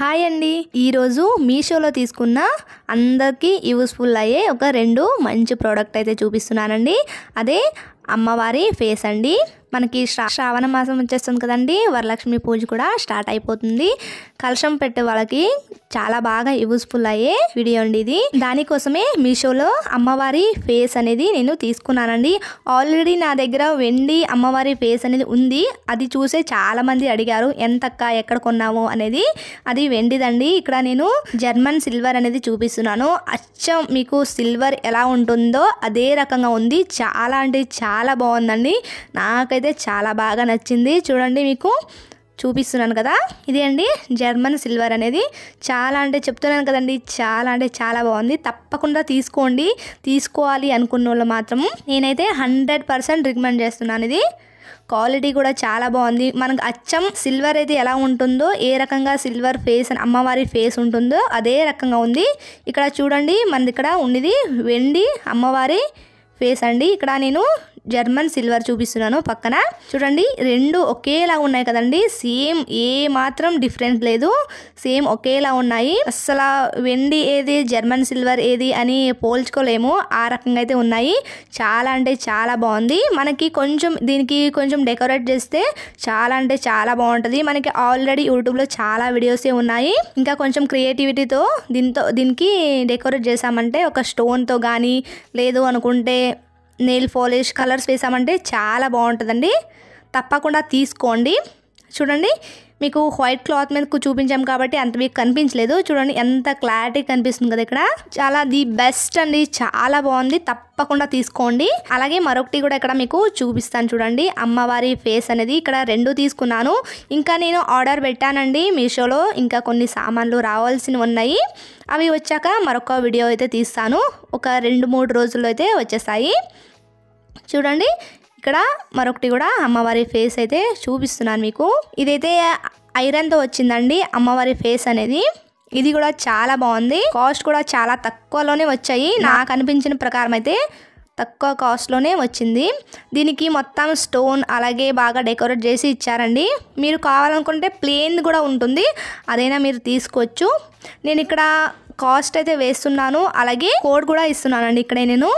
hi అండి ఈరోజు మీషోలో తీసుకున్న అందరికీ యూస్ఫుల్ అయ్యే ఒక రెండు మంచి ప్రోడక్ట్ అయితే చూపిస్తున్నానండి అదే అమ్మవారి ఫేస్ అండి మనకి శ్రా శ్రావణ మాసం వచ్చేస్తుంది కదండి వరలక్ష్మి పూజ కూడా స్టార్ట్ అయిపోతుంది కలశం పెట్టే వాళ్ళకి చాలా బాగా యూజ్ఫుల్ అయ్యే వీడియో అండి ఇది దానికోసమే మీషోలో అమ్మవారి ఫేస్ అనేది నేను తీసుకున్నానండి ఆల్రెడీ నా దగ్గర వెండి అమ్మవారి ఫేస్ అనేది ఉంది అది చూసే చాలామంది అడిగారు ఎంతక్క ఎక్కడ కొన్నాము అనేది అది వెండిదండి ఇక్కడ నేను జర్మన్ సిల్వర్ అనేది చూపిస్తున్నాను అచ్చం మీకు సిల్వర్ ఎలా ఉంటుందో అదే రకంగా ఉంది చాలా అంటే చాలా బాగుందండి నాకైతే అయితే చాలా బాగా నచ్చింది చూడండి మీకు చూపిస్తున్నాను కదా ఇది అండి జర్మన్ సిల్వర్ అనేది చాలా అంటే చెప్తున్నాను కదండి చాలా అంటే చాలా బాగుంది తప్పకుండా తీసుకోండి తీసుకోవాలి అనుకున్న వాళ్ళు మాత్రం నేనైతే హండ్రెడ్ పర్సెంట్ రికమెండ్ చేస్తున్నాను ఇది క్వాలిటీ కూడా చాలా బాగుంది మనకు అచ్చం సిల్వర్ అయితే ఎలా ఉంటుందో ఏ రకంగా సిల్వర్ ఫేస్ అని అమ్మవారి ఫేస్ ఉంటుందో అదే రకంగా ఉంది ఇక్కడ చూడండి మనది ఇక్కడ ఉండేది వెండి అమ్మవారి ఫేస్ అండి ఇక్కడ నేను జర్మన్ సిల్వర్ చూపిస్తున్నాను పక్కన చూడండి రెండు ఒకేలా ఉన్నాయి కదండి సేమ్ ఏ మాత్రం డిఫరెంట్ లేదు సేమ్ ఒకేలా ఉన్నాయి అసలు వెండి ఏది జర్మన్ సిల్వర్ ఏది అని పోల్చుకోలేము ఆ రకంగా అయితే ఉన్నాయి చాలా అంటే చాలా బాగుంది మనకి కొంచెం దీనికి కొంచెం డెకరేట్ చేస్తే చాలా అంటే చాలా బాగుంటుంది మనకి ఆల్రెడీ యూట్యూబ్లో చాలా వీడియోసే ఉన్నాయి ఇంకా కొంచెం క్రియేటివిటీతో దీంతో దీనికి డెకరేట్ చేసామంటే ఒక స్టోన్తో కానీ లేదు అనుకుంటే నెయిల్ ఫాలిష్ కలర్స్ వేసామంటే చాలా బాగుంటుందండి తప్పకుండా తీసుకోండి చూడండి మీకు వైట్ క్లాత్ మీద చూపించాం కాబట్టి అంత మీకు కనిపించలేదు చూడండి ఎంత క్లారిటీ కనిపిస్తుంది కదా ఇక్కడ చాలా ది బెస్ట్ అండి చాలా బాగుంది తప్పకుండా తీసుకోండి అలాగే మరొకటి కూడా ఇక్కడ మీకు చూపిస్తాను చూడండి అమ్మవారి ఫేస్ అనేది ఇక్కడ రెండు తీసుకున్నాను ఇంకా నేను ఆర్డర్ పెట్టానండి మీషోలో ఇంకా కొన్ని సామాన్లు రావాల్సినవి ఉన్నాయి అవి వచ్చాక మరొక వీడియో అయితే తీస్తాను ఒక రెండు మూడు రోజుల్లో అయితే వచ్చేస్తాయి చూడండి ఇక్కడ మరొకటి కూడా అమ్మవారి ఫేస్ అయితే చూపిస్తున్నాను మీకు ఇదైతే ఐరన్తో వచ్చిందండి అమ్మవారి ఫేస్ అనేది ఇది కూడా చాలా బాగుంది కాస్ట్ కూడా చాలా తక్కువలోనే వచ్చాయి నాకు అనిపించిన ప్రకారం అయితే తక్కువ కాస్ట్లోనే వచ్చింది దీనికి మొత్తం స్టోన్ అలాగే బాగా డెకరేట్ చేసి ఇచ్చారండి మీరు కావాలనుకుంటే ప్లేన్ కూడా ఉంటుంది అదైనా మీరు తీసుకోవచ్చు నేను ఇక్కడ కాస్ట్ అయితే వేస్తున్నాను అలాగే కోడ్ కూడా ఇస్తున్నానండి ఇక్కడే నేను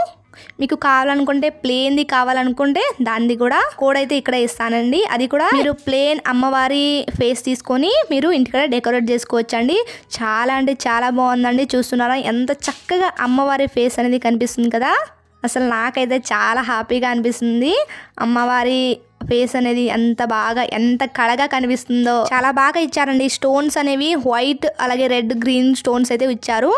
మీకు కావాలనుకుంటే ప్లేన్ది కావాలనుకుంటే దాన్ని కూడా కోడ్ అయితే ఇక్కడ ఇస్తానండి అది కూడా మీరు ప్లేన్ అమ్మవారి ఫేస్ తీసుకొని మీరు ఇంటికడ డెకరేట్ చేసుకోవచ్చు అండి చాలా అంటే చాలా బాగుందండి చూస్తున్నారా ఎంత చక్కగా అమ్మవారి ఫేస్ అనేది కనిపిస్తుంది కదా అసలు నాకైతే చాలా హ్యాపీగా అనిపిస్తుంది అమ్మవారి ఫేస్ అనేది ఎంత బాగా ఎంత కళగా కనిపిస్తుందో చాలా బాగా ఇచ్చారండి స్టోన్స్ అనేవి వైట్ అలాగే రెడ్ గ్రీన్ స్టోన్స్ అయితే ఇచ్చారు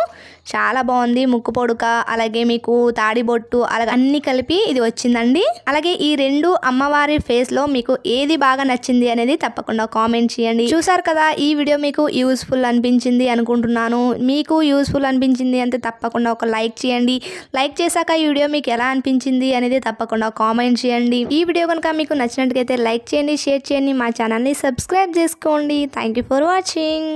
చాలా బాగుంది ముక్కు పొడుక అలాగే మీకు తాడిబొట్టు అలాగే అన్ని కలిపి ఇది వచ్చిందండి అలాగే ఈ రెండు అమ్మవారి ఫేస్ లో మీకు ఏది బాగా నచ్చింది అనేది తప్పకుండా కామెంట్ చేయండి చూసారు కదా ఈ వీడియో మీకు యూస్ఫుల్ అనిపించింది అనుకుంటున్నాను మీకు యూస్ఫుల్ అనిపించింది అంటే తప్పకుండా ఒక లైక్ చేయండి లైక్ చేశాక ఈ వీడియో మీకు ఎలా అనిపించింది అనేది తప్పకుండా కామెంట్ చేయండి ఈ వీడియో కనుక మీకు నచ్చినట్టుగా లైక్ చేయండి షేర్ చేయండి మా ఛానల్ని సబ్స్క్రైబ్ చేసుకోండి థ్యాంక్ ఫర్ వాచింగ్